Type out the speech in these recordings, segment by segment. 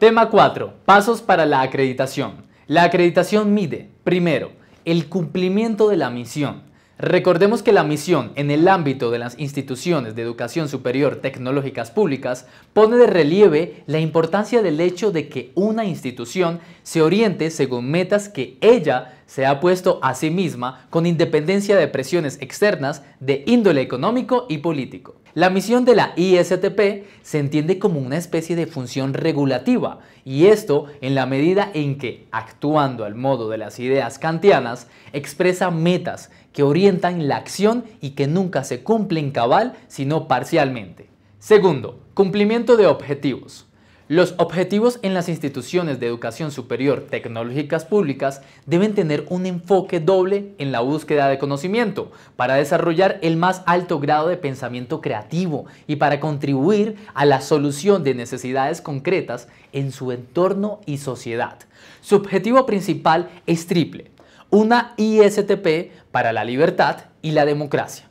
Tema 4. Pasos para la acreditación. La acreditación mide, primero, el cumplimiento de la misión. Recordemos que la misión en el ámbito de las instituciones de educación superior tecnológicas públicas pone de relieve la importancia del hecho de que una institución se oriente según metas que ella se ha puesto a sí misma con independencia de presiones externas de índole económico y político. La misión de la ISTP se entiende como una especie de función regulativa, y esto en la medida en que, actuando al modo de las ideas kantianas, expresa metas que orientan la acción y que nunca se cumplen cabal, sino parcialmente. Segundo, cumplimiento de objetivos. Los objetivos en las instituciones de educación superior tecnológicas públicas deben tener un enfoque doble en la búsqueda de conocimiento, para desarrollar el más alto grado de pensamiento creativo y para contribuir a la solución de necesidades concretas en su entorno y sociedad. Su objetivo principal es triple, una ISTP para la libertad y la democracia,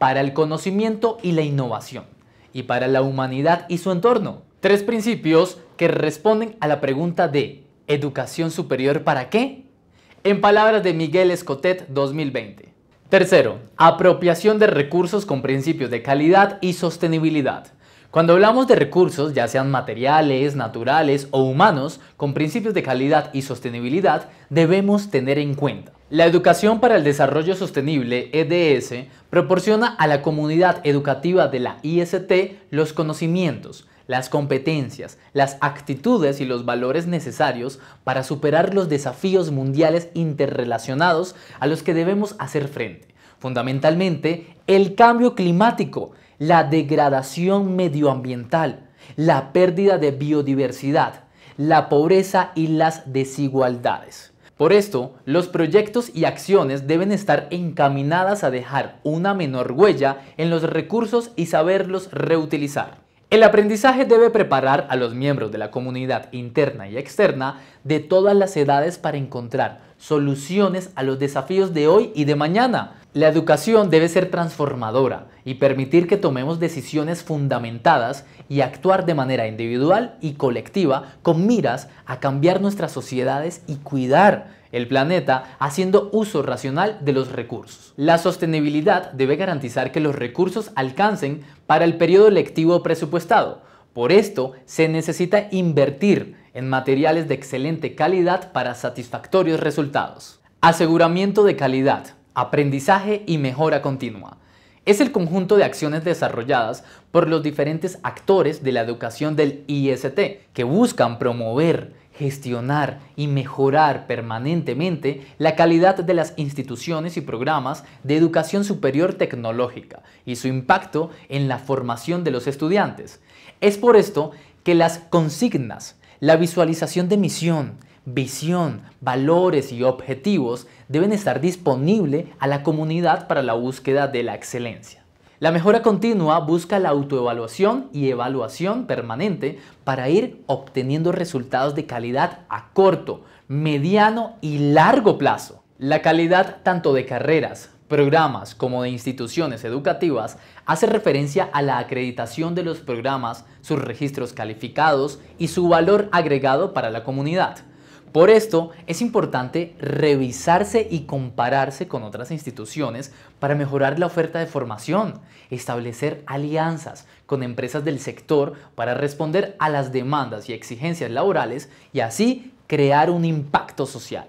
para el conocimiento y la innovación, y para la humanidad y su entorno Tres principios que responden a la pregunta de ¿educación superior para qué? En palabras de Miguel Escotet 2020. Tercero, apropiación de recursos con principios de calidad y sostenibilidad. Cuando hablamos de recursos, ya sean materiales, naturales o humanos, con principios de calidad y sostenibilidad, debemos tener en cuenta. La Educación para el Desarrollo Sostenible, EDS, proporciona a la comunidad educativa de la IST los conocimientos, las competencias, las actitudes y los valores necesarios para superar los desafíos mundiales interrelacionados a los que debemos hacer frente. Fundamentalmente, el cambio climático, la degradación medioambiental, la pérdida de biodiversidad, la pobreza y las desigualdades. Por esto, los proyectos y acciones deben estar encaminadas a dejar una menor huella en los recursos y saberlos reutilizar. El aprendizaje debe preparar a los miembros de la comunidad interna y externa de todas las edades para encontrar soluciones a los desafíos de hoy y de mañana. La educación debe ser transformadora y permitir que tomemos decisiones fundamentadas y actuar de manera individual y colectiva con miras a cambiar nuestras sociedades y cuidar el planeta, haciendo uso racional de los recursos. La sostenibilidad debe garantizar que los recursos alcancen para el periodo lectivo presupuestado. Por esto, se necesita invertir en materiales de excelente calidad para satisfactorios resultados. Aseguramiento de calidad, aprendizaje y mejora continua es el conjunto de acciones desarrolladas por los diferentes actores de la educación del IST que buscan promover gestionar y mejorar permanentemente la calidad de las instituciones y programas de educación superior tecnológica y su impacto en la formación de los estudiantes. Es por esto que las consignas, la visualización de misión, visión, valores y objetivos deben estar disponibles a la comunidad para la búsqueda de la excelencia. La mejora continua busca la autoevaluación y evaluación permanente para ir obteniendo resultados de calidad a corto, mediano y largo plazo. La calidad tanto de carreras, programas como de instituciones educativas hace referencia a la acreditación de los programas, sus registros calificados y su valor agregado para la comunidad. Por esto es importante revisarse y compararse con otras instituciones para mejorar la oferta de formación, establecer alianzas con empresas del sector para responder a las demandas y exigencias laborales y así crear un impacto social.